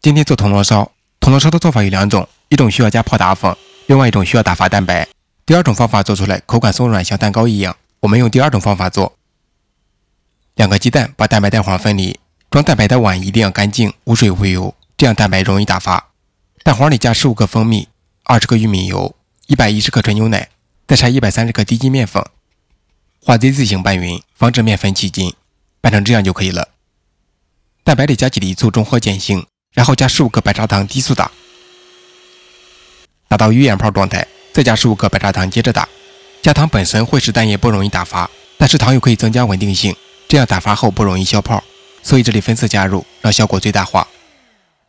今天做铜锣烧，铜锣烧的做法有两种，一种需要加泡打粉，另外一种需要打发蛋白。第二种方法做出来口感松软，像蛋糕一样。我们用第二种方法做，两个鸡蛋把蛋白蛋黄分离，装蛋白的碗一定要干净，无水无油，这样蛋白容易打发。蛋黄里加十五克蜂蜜，二十克玉米油，一百一十克纯牛奶，再加一百三十克低筋面粉，画 Z 字形拌匀，防止面粉起筋，拌成这样就可以了。蛋白里加几滴醋，中和碱性。然后加十五克白砂糖，低速打，打到鱼眼泡状态，再加十五克白砂糖，接着打。加糖本身会使蛋液不容易打发，但是糖又可以增加稳定性，这样打发后不容易消泡，所以这里分次加入，让效果最大化。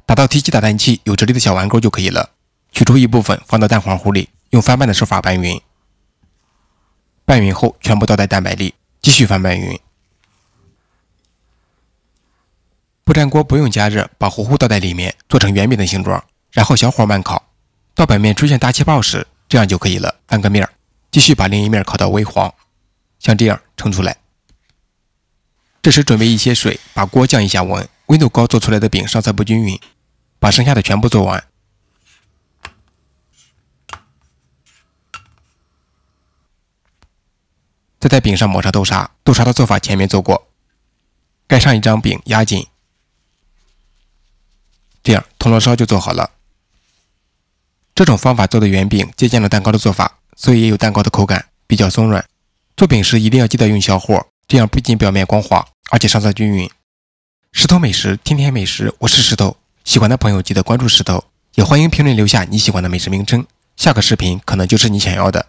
打到提起打蛋器有直立的小弯钩就可以了。取出一部分放到蛋黄糊里，用翻拌的手法拌匀。拌匀后全部倒在蛋白里，继续翻拌匀。不粘锅不用加热，把糊糊倒在里面，做成圆饼的形状，然后小火慢烤，到表面出现大气泡时，这样就可以了。翻个面，继续把另一面烤到微黄，像这样盛出来。这时准备一些水，把锅降一下温，温度高做出来的饼上色不均匀。把剩下的全部做完，再在饼上抹上豆沙，豆沙的做法前面做过。盖上一张饼压紧。这样铜锣烧就做好了。这种方法做的圆饼借鉴了蛋糕的做法，所以也有蛋糕的口感，比较松软。做饼时一定要记得用小火，这样不仅表面光滑，而且上色均匀。石头美食，天天美食，我是石头。喜欢的朋友记得关注石头，也欢迎评论留下你喜欢的美食名称，下个视频可能就是你想要的。